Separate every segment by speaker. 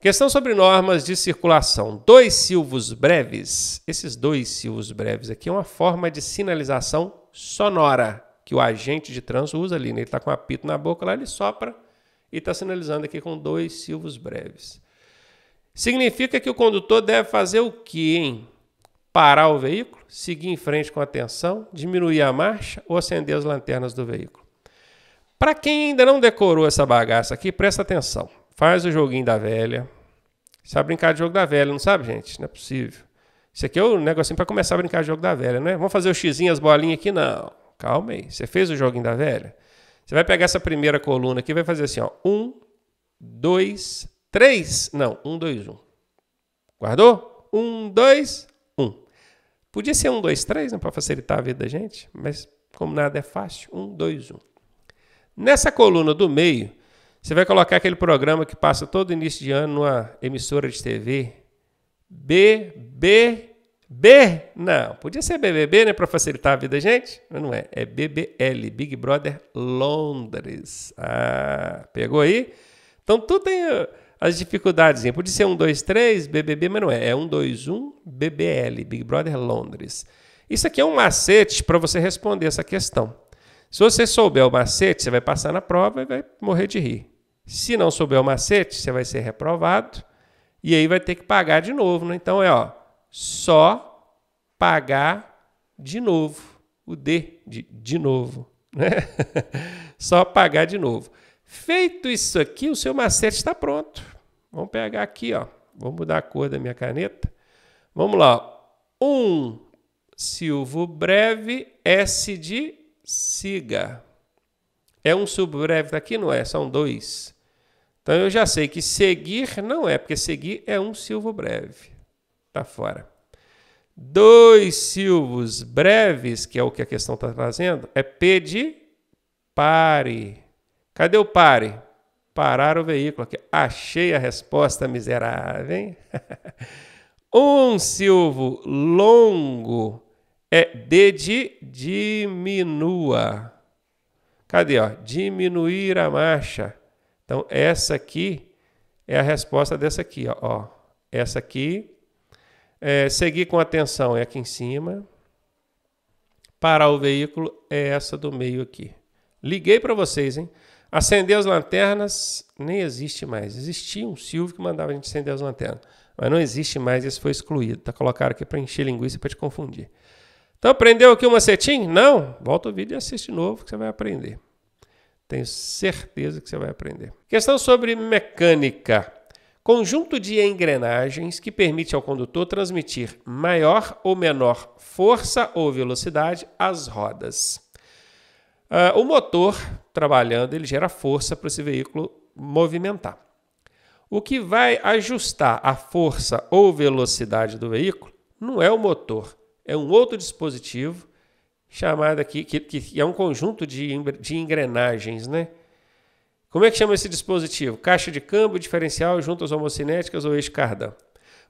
Speaker 1: Questão sobre normas de circulação. Dois silvos breves. Esses dois silvos breves aqui é uma forma de sinalização sonora que o agente de trânsito usa ali. Né? Ele está com um apito na boca lá, ele sopra e está sinalizando aqui com dois silvos breves. Significa que o condutor deve fazer o quê, hein? Parar o veículo, seguir em frente com atenção, diminuir a marcha ou acender as lanternas do veículo. Para quem ainda não decorou essa bagaça aqui, presta atenção. Faz o joguinho da velha. Sabe brincar de jogo da velha, não sabe, gente? Não é possível. Isso aqui é o um negocinho para começar a brincar de jogo da velha, né? Vamos fazer o xizinho, as bolinhas aqui? Não. Calma aí. Você fez o joguinho da velha? Você vai pegar essa primeira coluna aqui e vai fazer assim, ó. Um, dois, três. Não, um, dois, um. Guardou? Um, dois, um. Podia ser um, dois, três, né? Para facilitar a vida da gente, mas como nada é fácil, um, dois, um. Nessa coluna do meio, você vai colocar aquele programa que passa todo início de ano numa emissora de TV? B, B, B? Não, podia ser BBB, né, para facilitar a vida da gente, mas não é. É BBL, Big Brother Londres. Ah, pegou aí? Então tudo tem uh, as dificuldades. Podia ser 1, 2, 3, BBB, mas não é. É 1, 2, 1, BBL, Big Brother Londres. Isso aqui é um macete para você responder essa questão. Se você souber o macete, você vai passar na prova e vai morrer de rir. Se não souber o macete, você vai ser reprovado e aí vai ter que pagar de novo. Né? Então é ó, só pagar de novo. O D de, de novo. Né? só pagar de novo. Feito isso aqui, o seu macete está pronto. Vamos pegar aqui, ó. Vou mudar a cor da minha caneta. Vamos lá. Um silvo breve, S de siga. É um subbreve daqui, não é? São dois. Então eu já sei que seguir não é, porque seguir é um silvo breve. Está fora. Dois silvos breves, que é o que a questão está trazendo, é P de pare. Cadê o pare? Parar o veículo aqui. Achei a resposta miserável, hein? um silvo longo é dede diminua. Cadê? Ó? Diminuir a marcha. Então, essa aqui é a resposta dessa aqui. Ó. ó. Essa aqui. É, seguir com atenção é aqui em cima. Parar o veículo é essa do meio aqui. Liguei para vocês, hein? Acender as lanternas nem existe mais. Existia um Silvio que mandava a gente acender as lanternas. Mas não existe mais, isso foi excluído. Tá colocado aqui para encher linguiça para te confundir. Então, aprendeu aqui um macetinho? Não? Volta o vídeo e assiste novo que você vai aprender. Tenho certeza que você vai aprender. Questão sobre mecânica. Conjunto de engrenagens que permite ao condutor transmitir maior ou menor força ou velocidade às rodas. Uh, o motor, trabalhando, ele gera força para esse veículo movimentar. O que vai ajustar a força ou velocidade do veículo não é o motor, é um outro dispositivo chamado aqui, que, que é um conjunto de, de engrenagens, né? Como é que chama esse dispositivo? Caixa de câmbio, diferencial, juntas homocinéticas ou eixo cardan?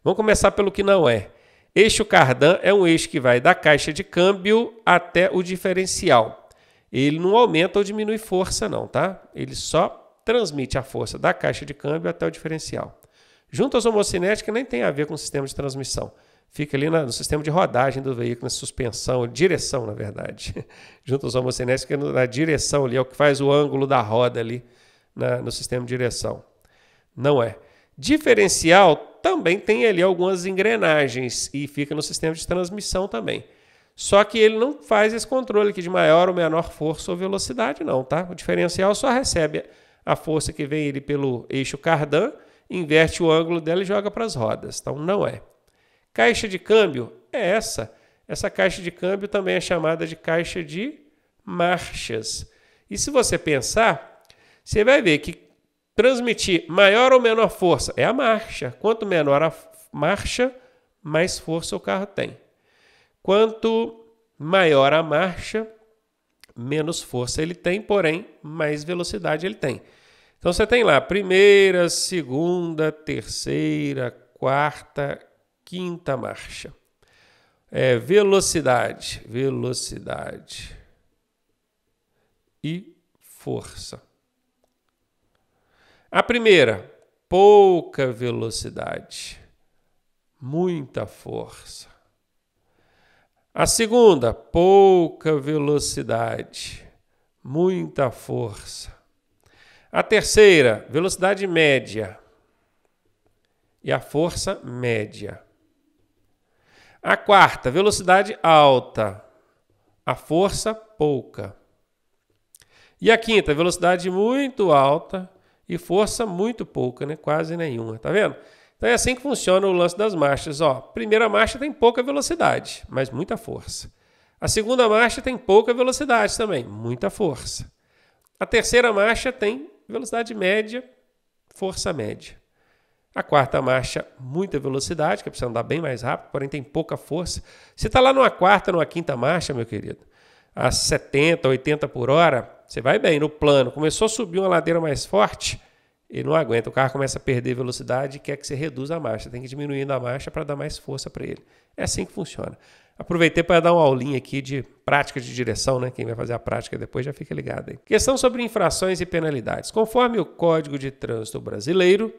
Speaker 1: Vamos começar pelo que não é. Eixo cardan é um eixo que vai da caixa de câmbio até o diferencial. Ele não aumenta ou diminui força não, tá? Ele só transmite a força da caixa de câmbio até o diferencial. Juntas homocinéticas nem tem a ver com o sistema de transmissão fica ali no sistema de rodagem do veículo, na suspensão, direção, na verdade. Junto aos homocinéticos, que é na direção ali, é o que faz o ângulo da roda ali na, no sistema de direção. Não é. Diferencial também tem ali algumas engrenagens e fica no sistema de transmissão também. Só que ele não faz esse controle aqui de maior ou menor força ou velocidade, não, tá? O diferencial só recebe a força que vem ele pelo eixo cardan, inverte o ângulo dela e joga para as rodas. Então não é. Caixa de câmbio é essa. Essa caixa de câmbio também é chamada de caixa de marchas. E se você pensar, você vai ver que transmitir maior ou menor força é a marcha. Quanto menor a marcha, mais força o carro tem. Quanto maior a marcha, menos força ele tem, porém, mais velocidade ele tem. Então você tem lá primeira, segunda, terceira, quarta, Quinta marcha. É velocidade, velocidade e força. A primeira, pouca velocidade, muita força. A segunda, pouca velocidade, muita força. A terceira, velocidade média. E a força média. A quarta, velocidade alta, a força pouca. E a quinta, velocidade muito alta e força muito pouca, né? quase nenhuma. Tá vendo? Então é assim que funciona o lance das marchas. Ó, primeira marcha tem pouca velocidade, mas muita força. A segunda marcha tem pouca velocidade também, muita força. A terceira marcha tem velocidade média, força média. A quarta marcha, muita velocidade, que é precisa andar bem mais rápido, porém tem pouca força. Se está lá numa quarta, numa quinta marcha, meu querido, a 70, 80 por hora, você vai bem no plano. Começou a subir uma ladeira mais forte, ele não aguenta. O carro começa a perder velocidade e quer que você reduza a marcha. Tem que diminuir a marcha para dar mais força para ele. É assim que funciona. Aproveitei para dar uma aulinha aqui de prática de direção, né? Quem vai fazer a prática depois já fica ligado aí. Questão sobre infrações e penalidades. Conforme o Código de Trânsito Brasileiro,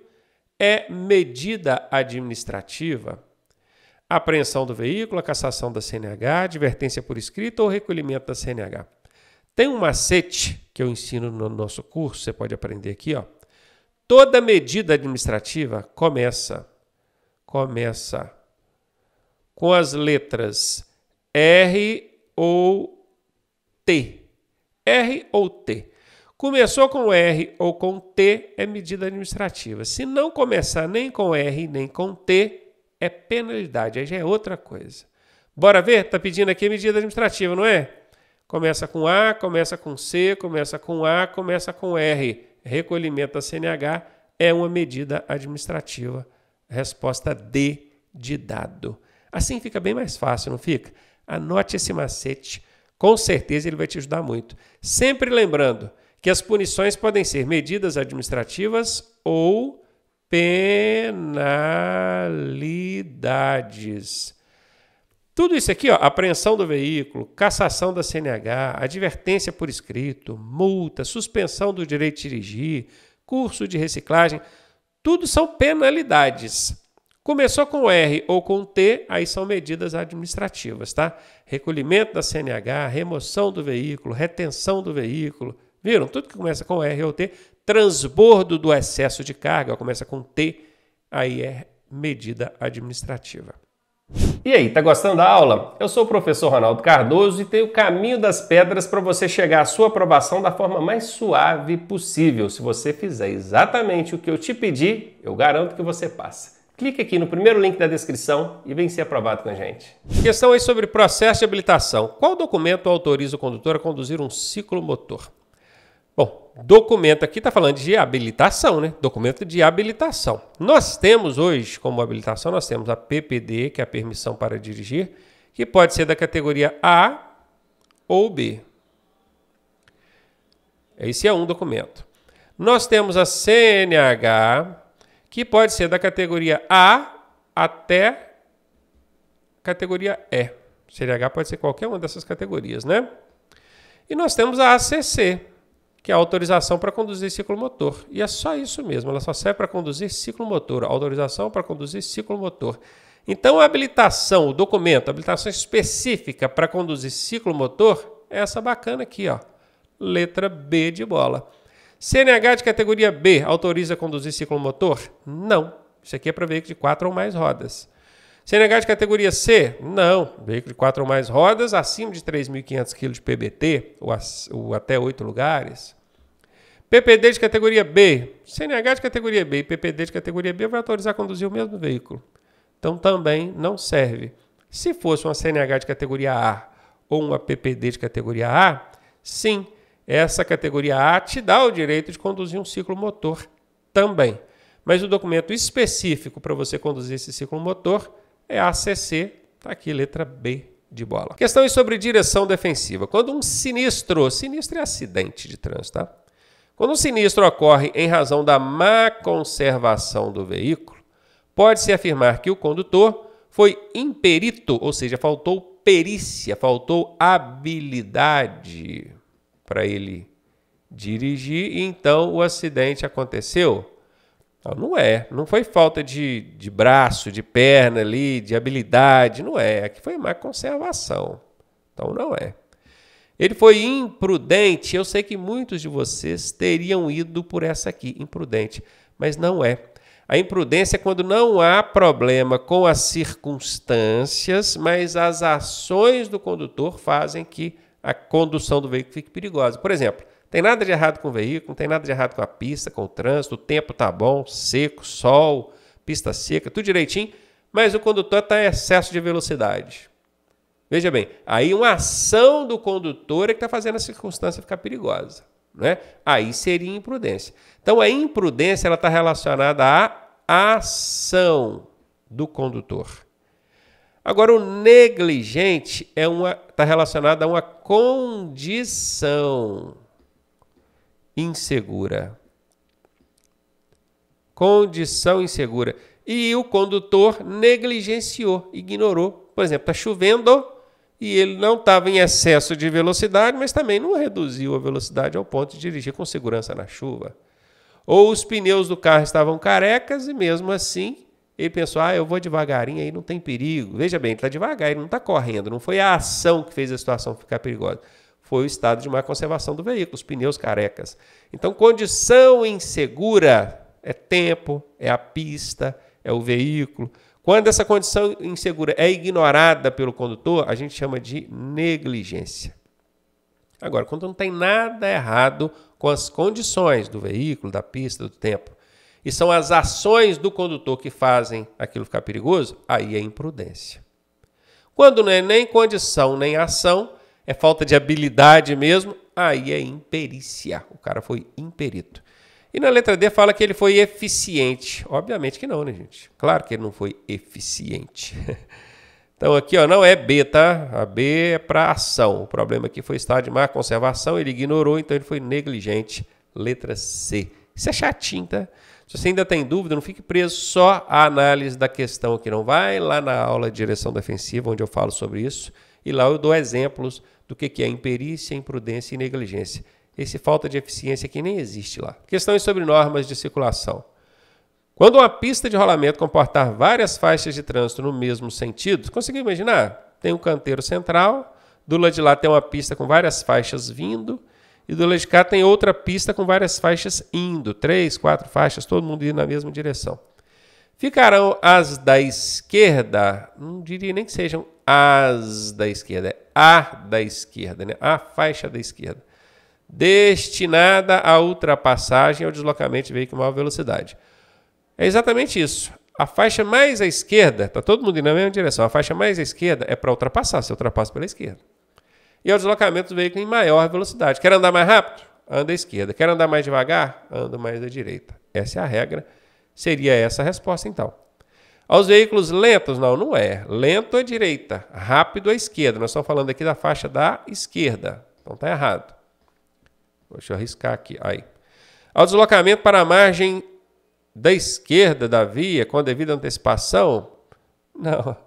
Speaker 1: é medida administrativa. Apreensão do veículo, cassação da CNH, advertência por escrito ou recolhimento da CNH. Tem um macete que eu ensino no nosso curso, você pode aprender aqui, ó. Toda medida administrativa começa começa com as letras R ou T. R ou T. Começou com R ou com T é medida administrativa. Se não começar nem com R nem com T, é penalidade, aí já é outra coisa. Bora ver? Está pedindo aqui medida administrativa, não é? Começa com A, começa com C, começa com A, começa com R. Recolhimento da CNH é uma medida administrativa. Resposta D de dado. Assim fica bem mais fácil, não fica? Anote esse macete. Com certeza ele vai te ajudar muito. Sempre lembrando, que as punições podem ser medidas administrativas ou penalidades. Tudo isso aqui, ó, apreensão do veículo, cassação da CNH, advertência por escrito, multa, suspensão do direito de dirigir, curso de reciclagem, tudo são penalidades. Começou com R ou com T, aí são medidas administrativas, tá? Recolhimento da CNH, remoção do veículo, retenção do veículo, Viram? Tudo que começa com R ou T, transbordo do excesso de carga, começa com T, aí é medida administrativa. E aí, tá gostando da aula? Eu sou o professor Ronaldo Cardoso e tenho o caminho das pedras para você chegar à sua aprovação da forma mais suave possível. Se você fizer exatamente o que eu te pedi, eu garanto que você passa. Clique aqui no primeiro link da descrição e vem ser aprovado com a gente. Questão aí sobre processo de habilitação. Qual documento autoriza o condutor a conduzir um ciclo motor? Bom, documento aqui está falando de habilitação, né? Documento de habilitação. Nós temos hoje, como habilitação, nós temos a PPD, que é a permissão para dirigir, que pode ser da categoria A ou B. Esse é um documento. Nós temos a CNH, que pode ser da categoria A até categoria E. CNH pode ser qualquer uma dessas categorias, né? E nós temos a ACC, que é a autorização para conduzir ciclomotor. E é só isso mesmo, ela só serve para conduzir ciclomotor, autorização para conduzir ciclomotor. Então a habilitação, o documento, a habilitação específica para conduzir ciclomotor é essa bacana aqui, ó. Letra B de bola. CNH de categoria B autoriza conduzir ciclomotor? Não. Isso aqui é para veículo de quatro ou mais rodas. CNH de categoria C? Não. Veículo de quatro ou mais rodas, acima de 3.500 kg de PBT, ou, ou até oito lugares. PPD de categoria B. CNH de categoria B e PPD de categoria B vai autorizar a conduzir o mesmo veículo. Então também não serve. Se fosse uma CNH de categoria A ou uma PPD de categoria A, sim, essa categoria A te dá o direito de conduzir um ciclo motor também. Mas o documento específico para você conduzir esse ciclo motor é ACC, tá aqui letra B de bola. Questões sobre direção defensiva. Quando um sinistro, sinistro é acidente de trânsito, tá? Quando um sinistro ocorre em razão da má conservação do veículo, pode-se afirmar que o condutor foi imperito, ou seja, faltou perícia, faltou habilidade para ele dirigir e então o acidente aconteceu. Não é. Não foi falta de, de braço, de perna ali, de habilidade. Não é. Aqui foi má conservação. Então não é. Ele foi imprudente. Eu sei que muitos de vocês teriam ido por essa aqui, imprudente, mas não é. A imprudência é quando não há problema com as circunstâncias, mas as ações do condutor fazem que a condução do veículo fique perigosa. Por exemplo, tem nada de errado com o veículo, não tem nada de errado com a pista, com o trânsito, o tempo tá bom, seco, sol, pista seca, tudo direitinho, mas o condutor está em excesso de velocidade. Veja bem, aí uma ação do condutor é que está fazendo a circunstância ficar perigosa. Né? Aí seria imprudência. Então a imprudência ela está relacionada à ação do condutor. Agora o negligente é está relacionado a uma condição insegura. Condição insegura. E o condutor negligenciou, ignorou. Por exemplo, está chovendo e ele não estava em excesso de velocidade, mas também não reduziu a velocidade ao ponto de dirigir com segurança na chuva. Ou os pneus do carro estavam carecas e mesmo assim ele pensou: ah, eu vou devagarinho, aí não tem perigo. Veja bem, ele está devagar, ele não está correndo, não foi a ação que fez a situação ficar perigosa foi o estado de má conservação do veículo, os pneus carecas. Então, condição insegura é tempo, é a pista, é o veículo. Quando essa condição insegura é ignorada pelo condutor, a gente chama de negligência. Agora, quando não tem nada errado com as condições do veículo, da pista, do tempo, e são as ações do condutor que fazem aquilo ficar perigoso, aí é imprudência. Quando não é nem condição nem ação, é falta de habilidade mesmo, aí é imperícia. O cara foi imperito. E na letra D fala que ele foi eficiente. Obviamente que não, né, gente? Claro que ele não foi eficiente. Então aqui ó, não é B, tá? A B é para ação. O problema aqui foi estado de má conservação, ele ignorou, então ele foi negligente. Letra C. Isso é chatinho, tá? Se você ainda tem dúvida, não fique preso só à análise da questão que não vai lá na aula de direção defensiva, onde eu falo sobre isso. E lá eu dou exemplos do que, que é imperícia, imprudência e negligência. Esse falta de eficiência que nem existe lá. Questões sobre normas de circulação. Quando uma pista de rolamento comportar várias faixas de trânsito no mesmo sentido, conseguiu imaginar? Tem um canteiro central, do lado de lá tem uma pista com várias faixas vindo, e do lado de cá tem outra pista com várias faixas indo, três, quatro faixas, todo mundo indo na mesma direção. Ficarão as da esquerda, não diria nem que sejam as da esquerda, é a da esquerda, né? a faixa da esquerda, destinada à ultrapassagem ou deslocamento de veículo em maior velocidade. É exatamente isso. A faixa mais à esquerda, está todo mundo indo na mesma direção, a faixa mais à esquerda é para ultrapassar, se ultrapassa pela esquerda. E é o deslocamento do veículo em maior velocidade. Quer andar mais rápido? Anda à esquerda. Quer andar mais devagar? Anda mais à direita. Essa é a regra. Seria essa a resposta, então. Aos veículos lentos, não, não é. Lento à direita, rápido à esquerda. Nós estamos falando aqui da faixa da esquerda. Então está errado. Deixa eu arriscar aqui. Aí. Ao deslocamento para a margem da esquerda da via com devida antecipação, não.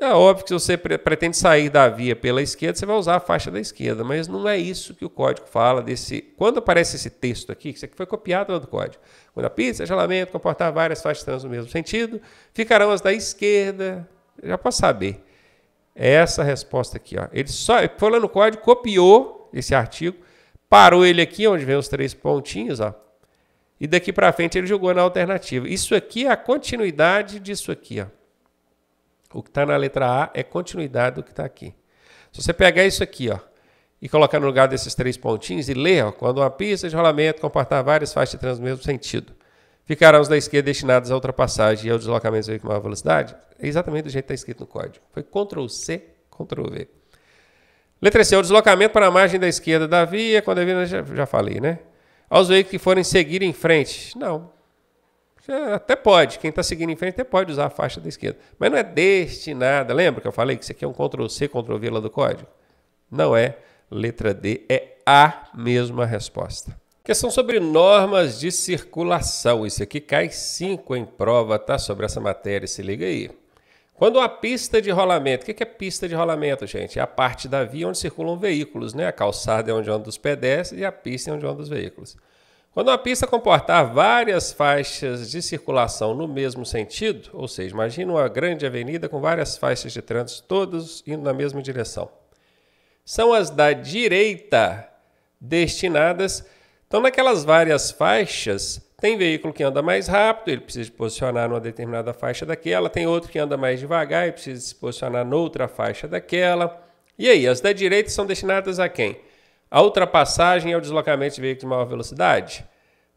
Speaker 1: É óbvio que se você pretende sair da via pela esquerda, você vai usar a faixa da esquerda, mas não é isso que o código fala desse. Quando aparece esse texto aqui, que isso aqui foi copiado lá do código. Quando a pizza, gelamento, comportar várias faixas trans no mesmo sentido, ficarão as da esquerda. Já posso saber. É essa resposta aqui. Ó. Ele só foi lá no código, copiou esse artigo, parou ele aqui, onde vem os três pontinhos, ó, e daqui para frente ele jogou na alternativa. Isso aqui é a continuidade disso aqui. Ó. O que está na letra A é continuidade do que está aqui. Se você pegar isso aqui, ó, e colocar no lugar desses três pontinhos e ler, ó, quando uma pista de rolamento comportar várias faixas de trans no mesmo sentido, ficarão os da esquerda destinados à ultrapassagem e ao deslocamento do veículo velocidade, é exatamente do jeito que está escrito no código. Foi Ctrl C, Ctrl V. Letra C, o deslocamento para a margem da esquerda da via, quando a via, já, já falei, né? Aos veículos que forem seguir em frente. Não, você até pode, quem está seguindo em frente até pode usar a faixa da esquerda. Mas não é destinada. Lembra que eu falei que isso aqui é um Ctrl-C, Ctrl-V lá do código? Não é. Letra D é a mesma resposta. Questão sobre normas de circulação. Isso aqui cai 5 em prova, tá? Sobre essa matéria, se liga aí. Quando a pista de rolamento, o que é pista de rolamento, gente? É a parte da via onde circulam veículos, né? A calçada é onde andam os pedestres e a pista é onde andam os veículos. Quando a pista comportar várias faixas de circulação no mesmo sentido, ou seja, imagina uma grande avenida com várias faixas de trânsito, todas indo na mesma direção. São as da direita destinadas. Então, naquelas várias faixas, tem veículo que anda mais rápido, ele precisa se posicionar numa determinada faixa daquela, tem outro que anda mais devagar e precisa se posicionar noutra faixa daquela. E aí, as da direita são destinadas a quem? A ultrapassagem é o deslocamento de veículo de maior velocidade?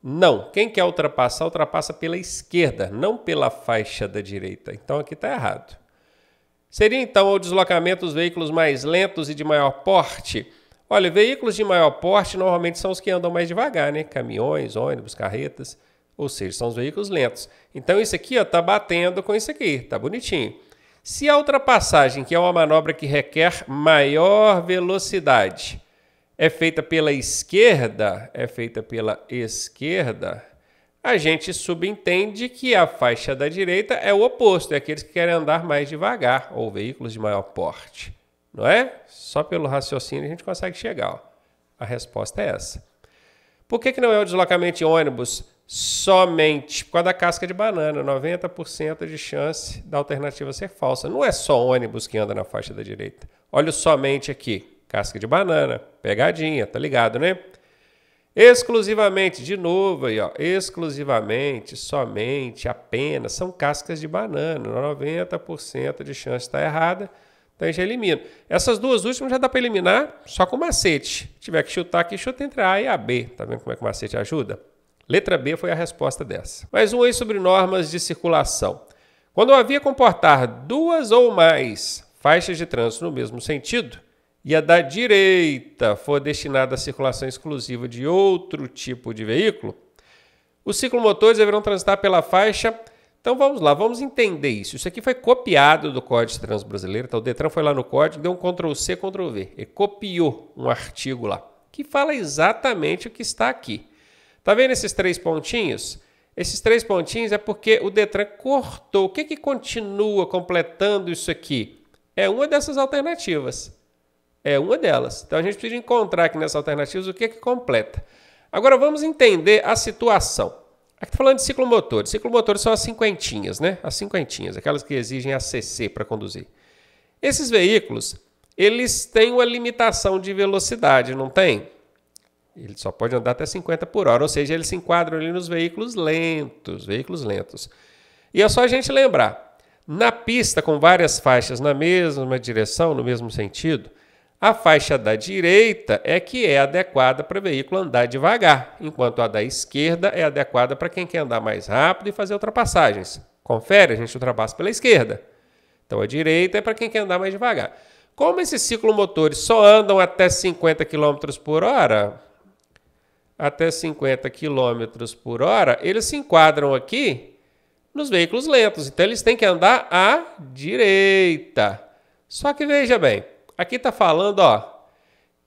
Speaker 1: Não. Quem quer ultrapassar, ultrapassa pela esquerda, não pela faixa da direita. Então aqui está errado. Seria então o deslocamento dos veículos mais lentos e de maior porte? Olha, veículos de maior porte normalmente são os que andam mais devagar, né? Caminhões, ônibus, carretas, ou seja, são os veículos lentos. Então isso aqui está batendo com isso aqui, Está bonitinho. Se a ultrapassagem, que é uma manobra que requer maior velocidade, é feita pela esquerda, é feita pela esquerda, a gente subentende que a faixa da direita é o oposto, é aqueles que querem andar mais devagar ou veículos de maior porte, não é? Só pelo raciocínio a gente consegue chegar. Ó. A resposta é essa. Por que, que não é o deslocamento em ônibus somente por causa da casca de banana? 90% de chance da alternativa ser falsa. Não é só ônibus que anda na faixa da direita. Olha o somente aqui casca de banana, pegadinha, tá ligado, né? Exclusivamente, de novo aí, ó, exclusivamente, somente, apenas, são cascas de banana, 90% de chance de estar tá errada, então já elimino. Essas duas últimas já dá para eliminar só com macete. Se tiver que chutar aqui, chuta entre A e a B, tá vendo como é que o macete ajuda? Letra B foi a resposta dessa. Mais um aí sobre normas de circulação. Quando havia comportar duas ou mais faixas de trânsito no mesmo sentido, e a da direita for destinada à circulação exclusiva de outro tipo de veículo, os ciclomotores deverão transitar pela faixa. Então vamos lá, vamos entender isso. Isso aqui foi copiado do Código de Então o Detran foi lá no código, deu um Ctrl C, Ctrl V. Ele copiou um artigo lá que fala exatamente o que está aqui. Tá vendo esses três pontinhos? Esses três pontinhos é porque o Detran cortou. O que, que continua completando isso aqui? É uma dessas alternativas é uma delas. Então a gente precisa encontrar aqui nessas alternativas o que é que completa. Agora vamos entender a situação. Aqui estou tá falando de ciclomotores. Ciclomotores são as cinquentinhas, né? As cinquentinhas, aquelas que exigem ACC para conduzir. Esses veículos, eles têm uma limitação de velocidade, não tem? Ele só pode andar até 50 por hora, ou seja, eles se enquadram ali nos veículos lentos, veículos lentos. E é só a gente lembrar, na pista com várias faixas na mesma direção, no mesmo sentido, a faixa da direita é que é adequada para veículo andar devagar, enquanto a da esquerda é adequada para quem quer andar mais rápido e fazer ultrapassagens. Confere, a gente ultrapassa pela esquerda. Então a direita é para quem quer andar mais devagar. Como esses ciclomotores só andam até 50 km por hora, até 50 km por hora, eles se enquadram aqui nos veículos lentos. Então eles têm que andar à direita. Só que veja bem, Aqui está falando ó,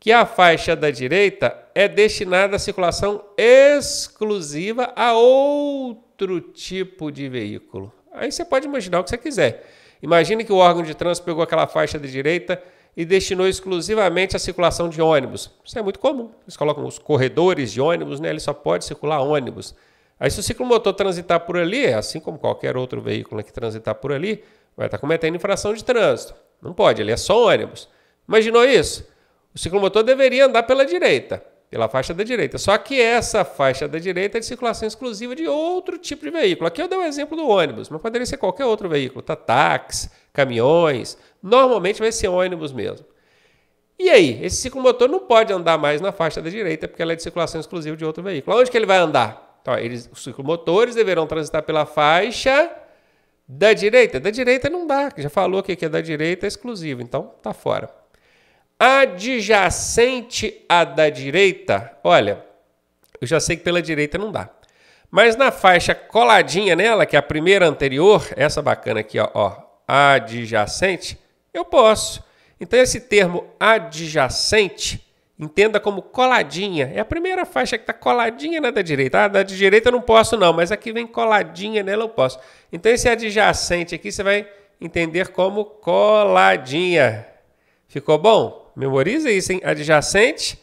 Speaker 1: que a faixa da direita é destinada à circulação exclusiva a outro tipo de veículo. Aí você pode imaginar o que você quiser. Imagine que o órgão de trânsito pegou aquela faixa da direita e destinou exclusivamente à circulação de ônibus. Isso é muito comum. Eles colocam os corredores de ônibus, né? Ele só pode circular ônibus. Aí se o ciclomotor transitar por ali, é assim como qualquer outro veículo né, que transitar por ali, vai estar cometendo infração de trânsito. Não pode, ele é só ônibus. Imaginou isso? O ciclomotor deveria andar pela direita, pela faixa da direita. Só que essa faixa da direita é de circulação exclusiva de outro tipo de veículo. Aqui eu dei o um exemplo do ônibus, mas poderia ser qualquer outro veículo, tá? Táxi, caminhões. Normalmente vai ser ônibus mesmo. E aí? Esse ciclomotor não pode andar mais na faixa da direita porque ela é de circulação exclusiva de outro veículo. Onde que ele vai andar? Então, eles, os ciclomotores deverão transitar pela faixa da direita. Da direita não dá, já falou que é da direita é exclusivo, então tá fora adjacente à da direita, olha, eu já sei que pela direita não dá. Mas na faixa coladinha nela, que é a primeira anterior, essa bacana aqui, ó, ó adjacente, eu posso. Então esse termo adjacente, entenda como coladinha. É a primeira faixa que está coladinha na da direita. Ah, da direita eu não posso não, mas aqui vem coladinha nela eu posso. Então esse adjacente aqui você vai entender como coladinha. Ficou bom? Memoriza isso, hein? Adjacente,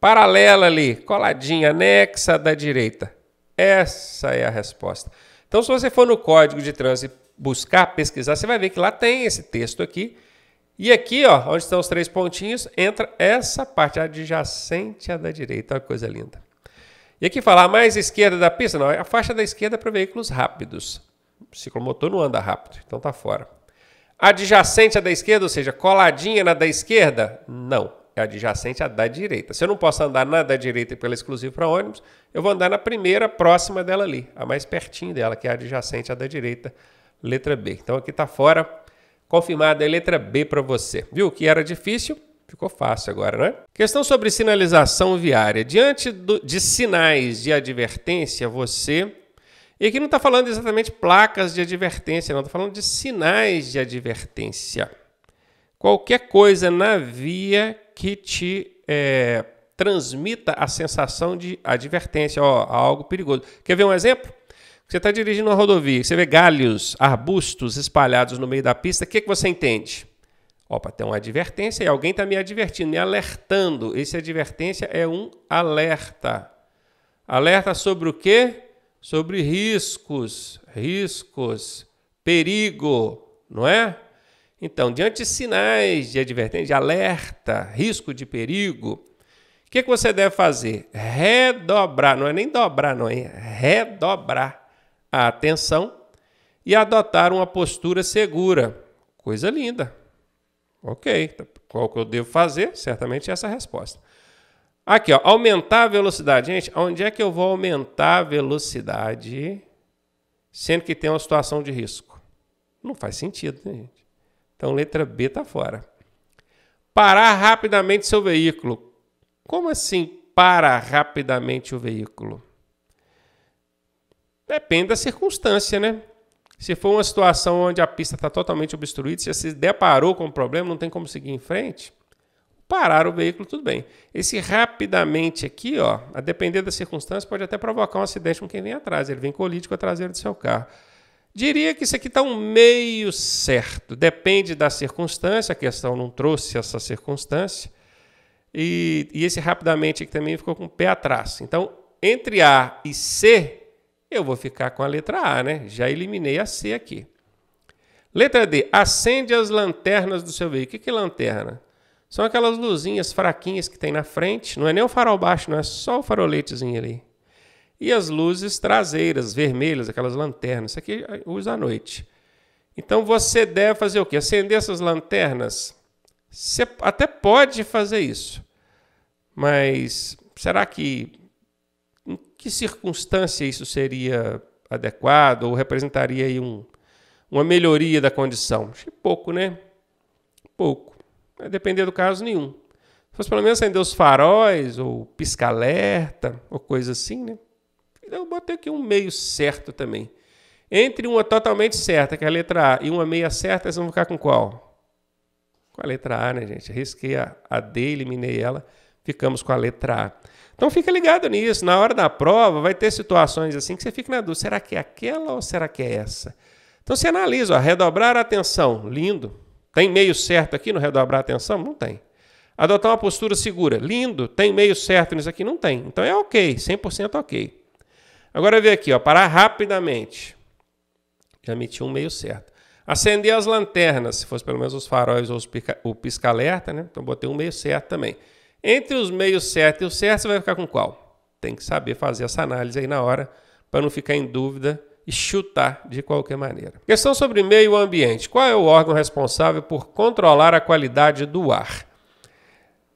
Speaker 1: paralela ali, coladinha, anexa da direita. Essa é a resposta. Então, se você for no código de trânsito buscar, pesquisar, você vai ver que lá tem esse texto aqui. E aqui, ó, onde estão os três pontinhos, entra essa parte adjacente à da direita. Olha que coisa linda. E aqui falar mais esquerda da pista, não, é a faixa da esquerda é para veículos rápidos. O ciclomotor não anda rápido, então tá fora. Adjacente à da esquerda, ou seja, coladinha na da esquerda? Não. É adjacente à da direita. Se eu não posso andar na da direita pela exclusiva para ônibus, eu vou andar na primeira próxima dela ali, a mais pertinho dela, que é adjacente à da direita, letra B. Então aqui está fora, confirmada a letra B para você. Viu que era difícil? Ficou fácil agora, né? Questão sobre sinalização viária. Diante do, de sinais de advertência, você e aqui não está falando exatamente placas de advertência, não, está falando de sinais de advertência. Qualquer coisa na via que te é, transmita a sensação de advertência, ó, algo perigoso. Quer ver um exemplo? Você está dirigindo uma rodovia, você vê galhos, arbustos espalhados no meio da pista, o que, que você entende? Opa, tem uma advertência e alguém está me advertindo, me alertando. Esse advertência é um alerta. Alerta sobre o quê? sobre riscos, riscos, perigo, não é? Então, diante de sinais de advertência, de alerta, risco de perigo, o que, é que você deve fazer? Redobrar, não é nem dobrar, não, é redobrar a atenção e adotar uma postura segura. Coisa linda. Ok, então, qual que eu devo fazer? Certamente essa é a resposta. Aqui, ó, aumentar a velocidade. Gente, onde é que eu vou aumentar a velocidade sendo que tem uma situação de risco? Não faz sentido, né, gente? Então, letra B está fora. Parar rapidamente seu veículo. Como assim para rapidamente o veículo? Depende da circunstância, né? Se for uma situação onde a pista está totalmente obstruída, se você se deparou com um problema, não tem como seguir em frente, parar o veículo, tudo bem. Esse rapidamente aqui, ó, a depender das circunstâncias, pode até provocar um acidente com quem vem atrás. Ele vem colídico a traseira do seu carro. Diria que isso aqui está um meio certo. Depende da circunstância, a questão não trouxe essa circunstância. E, e esse rapidamente aqui também ficou com o pé atrás. Então, entre A e C, eu vou ficar com a letra A, né? Já eliminei a C aqui. Letra D, acende as lanternas do seu veículo. O que é lanterna? São aquelas luzinhas fraquinhas que tem na frente, não é nem o farol baixo, não é só o faroletezinho ali. E as luzes traseiras, vermelhas, aquelas lanternas, isso aqui usa à noite. Então você deve fazer o quê? Acender essas lanternas? Você até pode fazer isso, mas será que em que circunstância isso seria adequado ou representaria aí um, uma melhoria da condição? Acho pouco, né? Pouco. Vai depender do caso nenhum. Se fosse pelo menos acender os faróis, ou pisca-alerta, ou coisa assim, né? Então eu botei aqui um meio certo também. Entre uma totalmente certa, que é a letra A, e uma meia certa, vocês vão ficar com qual? Com a letra A, né, gente? Risquei a, a D, eliminei ela, ficamos com a letra A. Então fica ligado nisso. Na hora da prova, vai ter situações assim que você fica na dúvida: será que é aquela ou será que é essa? Então você analisa, ó, redobrar a atenção, lindo. Tem meio certo aqui no redobrar a atenção? Não tem. Adotar uma postura segura. Lindo. Tem meio certo nisso aqui? Não tem. Então é ok, 100% ok. Agora vê aqui, ó, parar rapidamente. Já meti um meio certo. Acender as lanternas, se fosse pelo menos os faróis ou os pica, o pisca-alerta, né? Então botei um meio certo também. Entre os meios certo e o certo, você vai ficar com qual? Tem que saber fazer essa análise aí na hora, para não ficar em dúvida e chutar de qualquer maneira. Questão sobre meio ambiente: qual é o órgão responsável por controlar a qualidade do ar?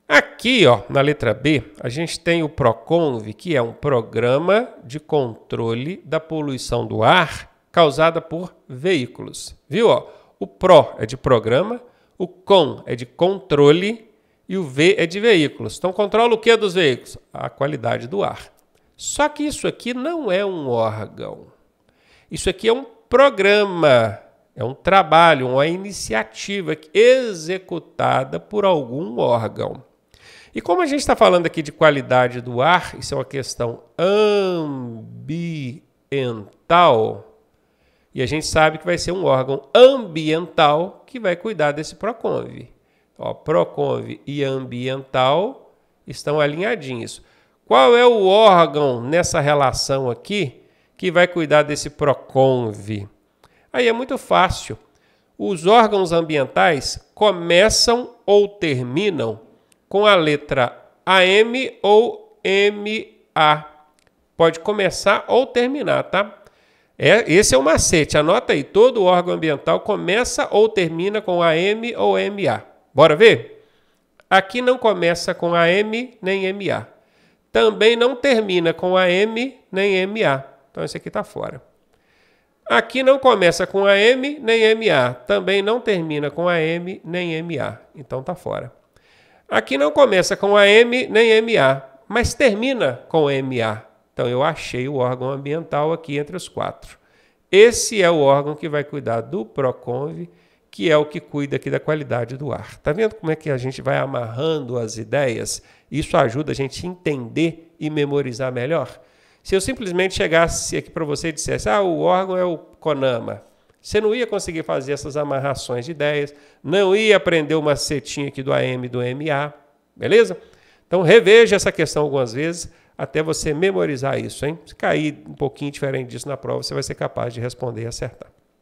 Speaker 1: Aqui, ó, na letra B, a gente tem o Proconv, que é um programa de controle da poluição do ar causada por veículos. Viu? Ó, o PRO é de programa, o CON é de controle e o V é de veículos. Então, controla o que dos veículos? A qualidade do ar. Só que isso aqui não é um órgão. Isso aqui é um programa, é um trabalho, uma iniciativa é executada por algum órgão. E como a gente está falando aqui de qualidade do ar, isso é uma questão ambiental. E a gente sabe que vai ser um órgão ambiental que vai cuidar desse PROCONV. Ó, PROCONV e ambiental estão alinhadinhos. Qual é o órgão nessa relação aqui que vai cuidar desse PROCONV. Aí é muito fácil. Os órgãos ambientais começam ou terminam com a letra AM ou MA. Pode começar ou terminar, tá? É, esse é o macete. Anota aí. Todo órgão ambiental começa ou termina com AM ou MA. Bora ver? Aqui não começa com AM nem MA. Também não termina com AM nem MA. Então esse aqui está fora. Aqui não começa com AM nem MA. Também não termina com AM nem MA. Então está fora. Aqui não começa com AM nem MA, mas termina com MA. Então eu achei o órgão ambiental aqui entre os quatro. Esse é o órgão que vai cuidar do Proconve, que é o que cuida aqui da qualidade do ar. Tá vendo como é que a gente vai amarrando as ideias? Isso ajuda a gente a entender e memorizar melhor. Se eu simplesmente chegasse aqui para você e dissesse, ah, o órgão é o CONAMA, você não ia conseguir fazer essas amarrações de ideias, não ia aprender uma setinha aqui do AM e do MA, beleza? Então reveja essa questão algumas vezes até você memorizar isso, hein? Se cair um pouquinho diferente disso na prova, você vai ser capaz de responder e acertar.